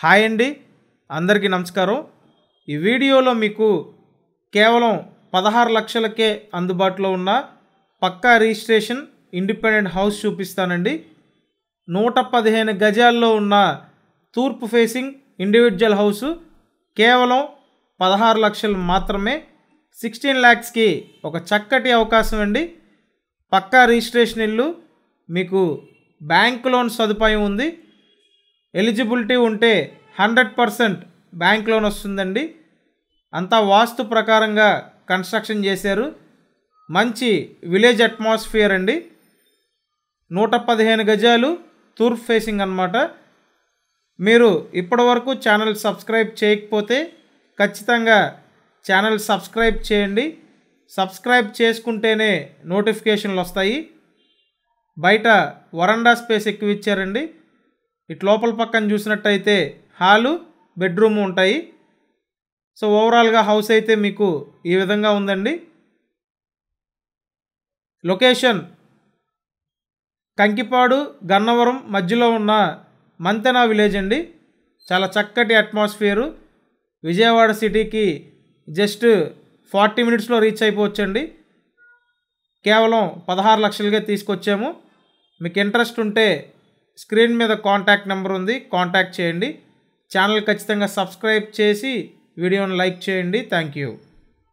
hi అండి అందరికీ నమస్కారం ఈ వీడియోలో మీకు కేవలం పదహారు లక్షలకే అందుబాటులో ఉన్న పక్కా రిజిస్ట్రేషన్ ఇండిపెండెంట్ హౌస్ చూపిస్తానండి నూట పదిహేను గజాల్లో ఉన్న తూర్పు ఫేసింగ్ ఇండివిజువల్ హౌస్ కేవలం పదహారు లక్షలు మాత్రమే సిక్స్టీన్ ల్యాక్స్కి ఒక చక్కటి అవకాశం అండి పక్కా రిజిస్ట్రేషన్ ఇల్లు మీకు బ్యాంక్ లోన్ సదుపాయం ఉంది ఎలిజిబిలిటీ ఉంటే హండ్రెడ్ పర్సెంట్ బ్యాంక్ లోన్ వస్తుందండి అంతా వాస్తు ప్రకారంగా కన్స్ట్రక్షన్ చేశారు మంచి విలేజ్ అట్మాస్ఫియర్ అండి నూట పదిహేను గజాలు తూర్పు ఫేసింగ్ అనమాట మీరు ఇప్పటి వరకు ఛానల్ సబ్స్క్రైబ్ చేయకపోతే ఖచ్చితంగా ఛానల్ సబ్స్క్రైబ్ చేయండి సబ్స్క్రైబ్ చేసుకుంటేనే నోటిఫికేషన్లు వస్తాయి బయట వరండా స్పేస్ ఎక్కువ ఇచ్చారండి ఇటు లోపల పక్కన చూసినట్టయితే హాలు బెడ్రూమ్ ఉంటాయి సో ఓవరాల్గా హౌస్ అయితే మీకు ఈ విధంగా ఉందండి లొకేషన్ కంకిపాడు గన్నవరం మధ్యలో ఉన్న మంతెనా విలేజ్ అండి చాలా చక్కటి అట్మాస్ఫియరు విజయవాడ సిటీకి జస్ట్ ఫార్టీ మినిట్స్లో రీచ్ అయిపోవచ్చండి కేవలం పదహారు లక్షలుగా తీసుకొచ్చాము మీకు ఇంట్రెస్ట్ ఉంటే స్క్రీన్ మీద కాంటాక్ట్ నెంబర్ ఉంది కాంటాక్ట్ చేయండి ఛానల్ ఖచ్చితంగా సబ్స్క్రైబ్ చేసి వీడియోను లైక్ చేయండి థ్యాంక్ యూ